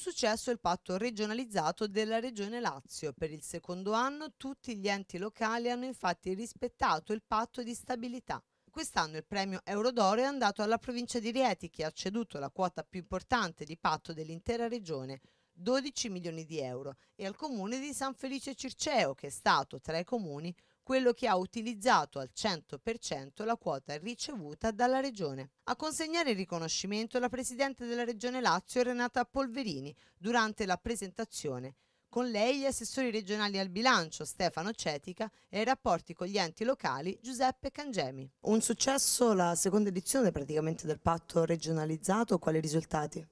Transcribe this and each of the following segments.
successo il patto regionalizzato della Regione Lazio. Per il secondo anno tutti gli enti locali hanno infatti rispettato il patto di stabilità. Quest'anno il premio Eurodoro è andato alla provincia di Rieti che ha ceduto la quota più importante di patto dell'intera regione, 12 milioni di euro, e al comune di San Felice Circeo che è stato tra i comuni quello che ha utilizzato al 100% la quota ricevuta dalla Regione. A consegnare il riconoscimento la Presidente della Regione Lazio Renata Polverini durante la presentazione con lei gli assessori regionali al bilancio Stefano Cetica e i rapporti con gli enti locali Giuseppe Cangemi. Un successo la seconda edizione praticamente del patto regionalizzato, quali risultati?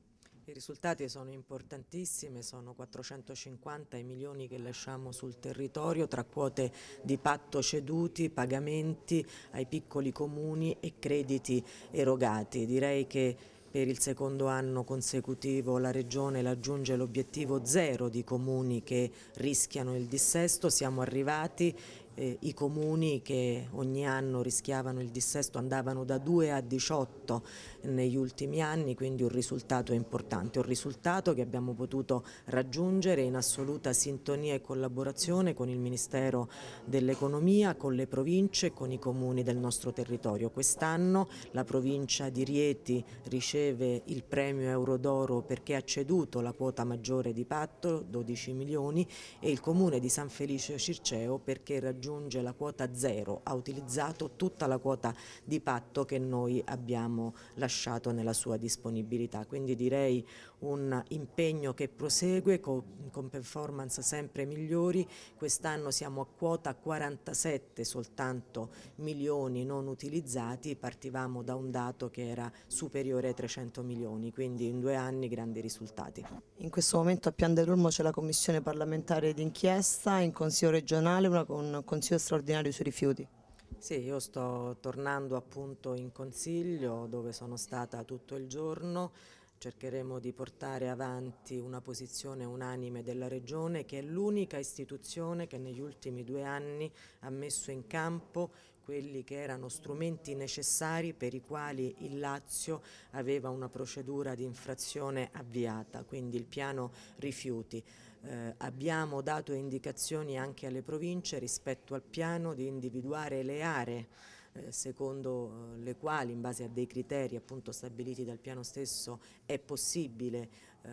I risultati sono importantissimi, sono 450 i milioni che lasciamo sul territorio tra quote di patto ceduti, pagamenti ai piccoli comuni e crediti erogati. Direi che per il secondo anno consecutivo la Regione raggiunge l'obiettivo zero di comuni che rischiano il dissesto, siamo arrivati eh, i comuni che ogni anno rischiavano il dissesto andavano da 2 a 18 negli ultimi anni, quindi un risultato importante, un risultato che abbiamo potuto raggiungere in assoluta sintonia e collaborazione con il Ministero dell'Economia, con le province e con i comuni del nostro territorio. Quest'anno la provincia di Rieti riceve il premio Euro d'Oro perché ha ceduto la quota maggiore di patto, 12 milioni, e il comune di San Felice Circeo perché raggiunge raggiunge la quota zero, ha utilizzato tutta la quota di patto che noi abbiamo lasciato nella sua disponibilità. Quindi direi un impegno che prosegue con, performance sempre migliori. Quest'anno siamo a quota 47 soltanto milioni non utilizzati, partivamo da un dato che era superiore ai 300 milioni, quindi in due anni grandi risultati. In questo momento a Pian dell'Ulmo c'è la commissione parlamentare d'inchiesta, in consiglio regionale una con Consiglio straordinario sui rifiuti. Sì, io sto tornando appunto in Consiglio dove sono stata tutto il giorno, cercheremo di portare avanti una posizione unanime della Regione che è l'unica istituzione che negli ultimi due anni ha messo in campo quelli che erano strumenti necessari per i quali il Lazio aveva una procedura di infrazione avviata, quindi il piano rifiuti. Eh, abbiamo dato indicazioni anche alle province rispetto al piano di individuare le aree eh, secondo eh, le quali in base a dei criteri appunto stabiliti dal piano stesso è possibile eh,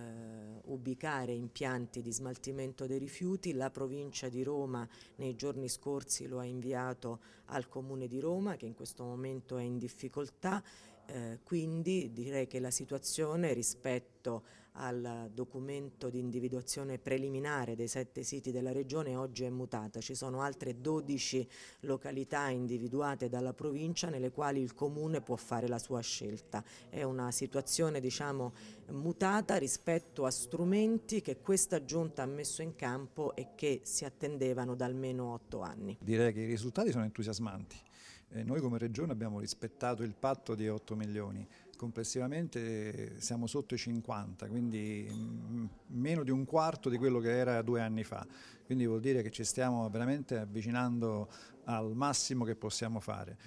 ubicare impianti di smaltimento dei rifiuti, la provincia di Roma nei giorni scorsi lo ha inviato al comune di Roma che in questo momento è in difficoltà eh, quindi direi che la situazione rispetto al documento di individuazione preliminare dei sette siti della regione oggi è mutata. Ci sono altre 12 località individuate dalla provincia nelle quali il comune può fare la sua scelta. È una situazione diciamo, mutata rispetto a strumenti che questa giunta ha messo in campo e che si attendevano da almeno otto anni. Direi che i risultati sono entusiasmanti. Eh, noi come Regione abbiamo rispettato il patto di 8 milioni, complessivamente eh, siamo sotto i 50, quindi mm, mm, meno di un quarto di quello che era due anni fa, quindi vuol dire che ci stiamo veramente avvicinando al massimo che possiamo fare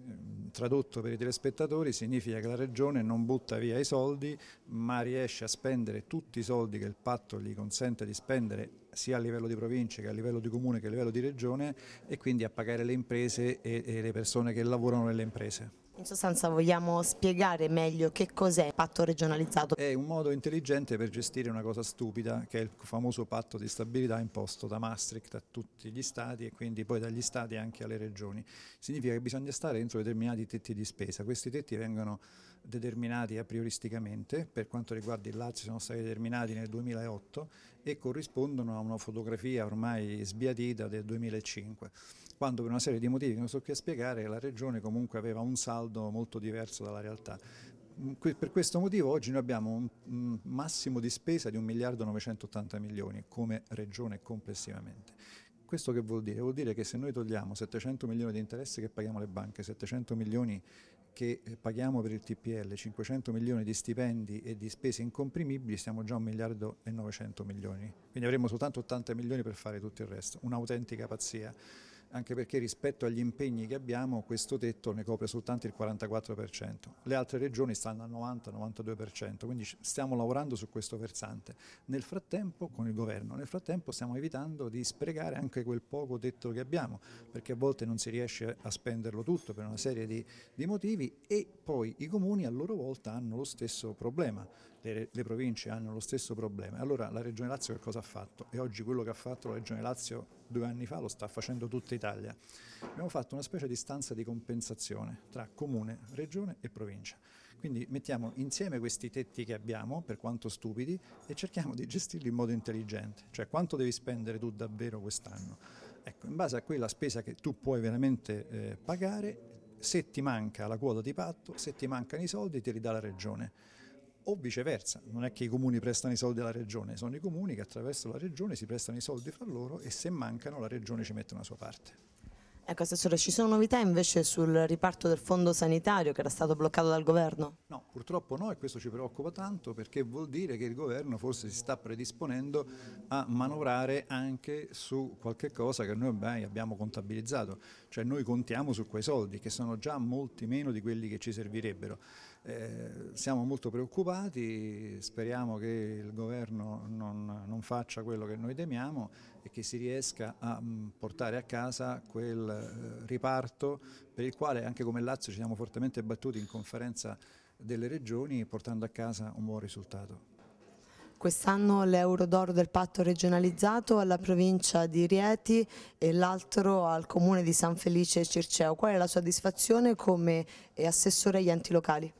mm, tradotto per i telespettatori significa che la Regione non butta via i soldi ma riesce a spendere tutti i soldi che il patto gli consente di spendere sia a livello di provincia che a livello di comune che a livello di regione e quindi a pagare le imprese e, e le persone che lavorano nelle imprese. In sostanza vogliamo spiegare meglio che cos'è il patto regionalizzato. È un modo intelligente per gestire una cosa stupida che è il famoso patto di stabilità imposto da Maastricht a tutti gli stati e quindi poi dagli stati anche alle regioni. Significa che bisogna stare entro determinati tetti di spesa. Questi tetti vengono determinati a prioristicamente, per quanto riguarda il Lazio sono stati determinati nel 2008 e corrispondono a una fotografia ormai sbiadita del 2005, quando per una serie di motivi che non so che spiegare la regione comunque aveva un saldo caldo molto diverso dalla realtà. Mm, per questo motivo oggi noi abbiamo un massimo di spesa di 1 miliardo 980 milioni come regione complessivamente. Questo che vuol dire? Vuol dire che se noi togliamo 700 milioni di interessi che paghiamo alle banche, 700 milioni che eh, paghiamo per il TPL, 500 milioni di stipendi e di spese incomprimibili, siamo già a 1 miliardo e 900 milioni. Quindi avremo soltanto 80 milioni per fare tutto il resto. Un'autentica pazzia anche perché rispetto agli impegni che abbiamo questo tetto ne copre soltanto il 44%, le altre regioni stanno al 90-92%, quindi stiamo lavorando su questo versante. Nel frattempo con il governo, nel frattempo stiamo evitando di sprecare anche quel poco tetto che abbiamo, perché a volte non si riesce a spenderlo tutto per una serie di, di motivi e poi i comuni a loro volta hanno lo stesso problema, le, le, province hanno lo stesso problema. Allora la Regione Lazio che cosa ha fatto? E oggi quello che ha fatto la Regione Lazio due anni fa lo sta facendo tutta Italia. Abbiamo fatto una specie di stanza di compensazione tra comune, regione e provincia. Quindi mettiamo insieme questi tetti che abbiamo, per quanto stupidi, e cerchiamo di gestirli in modo intelligente. Cioè quanto devi spendere tu davvero quest'anno? Ecco, in base a quella spesa che tu puoi veramente eh, pagare, se ti manca la quota di patto, se ti mancano i soldi, te li dà la regione o viceversa, non è che i comuni prestano i soldi alla regione, sono i comuni che attraverso la regione si prestano i soldi fra loro e se mancano la regione ci mette una sua parte. Ecco Assessore, ci sono novità invece sul riparto del fondo sanitario che era stato bloccato dal governo? No, purtroppo no e questo ci preoccupa tanto perché vuol dire che il governo forse si sta predisponendo a manovrare anche su qualche cosa che noi abbiamo contabilizzato, cioè noi contiamo su quei soldi che sono già molti meno di quelli che ci servirebbero. Eh, siamo molto preoccupati, speriamo che il governo non, non, faccia quello che noi temiamo e che si riesca a mm, portare a casa quel eh, riparto per il quale anche come Lazio ci siamo fortemente battuti in conferenza delle regioni portando a casa un buon risultato. Quest'anno l'euro d'oro del patto regionalizzato alla provincia di Rieti e l'altro al comune di San Felice Circeo. Qual è la soddisfazione come eh, assessore agli enti locali?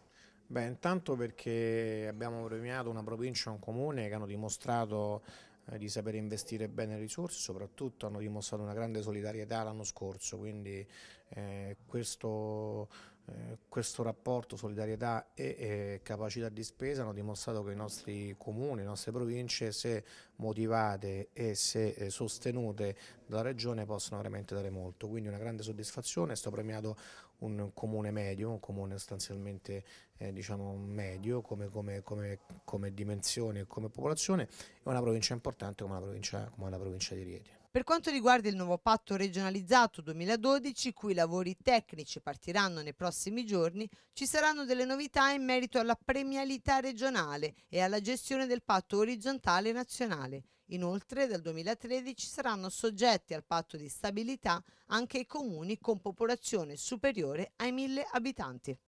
Beh, intanto perché abbiamo premiato una provincia e un comune che hanno dimostrato eh, di sapere investire bene le risorse, soprattutto hanno dimostrato una grande solidarietà l'anno scorso, quindi eh, questo, eh, questo, rapporto solidarietà e capacità di spesa hanno dimostrato che i nostri comuni, le nostre province, se motivate e se eh, sostenute della regione possono veramente dare molto, quindi una grande soddisfazione, sto premiato un comune medio, un comune sostanzialmente eh, diciamo medio come, come, come, come dimensione e come popolazione e una provincia importante come la provincia, come la provincia di Rieti. Per quanto riguarda il nuovo patto regionalizzato 2012, cui i lavori tecnici partiranno nei prossimi giorni, ci saranno delle novità in merito alla premialità regionale e alla gestione del patto orizzontale nazionale. Inoltre dal 2013 saranno soggetti al patto di stabilità anche i comuni con popolazione superiore ai 1000 abitanti.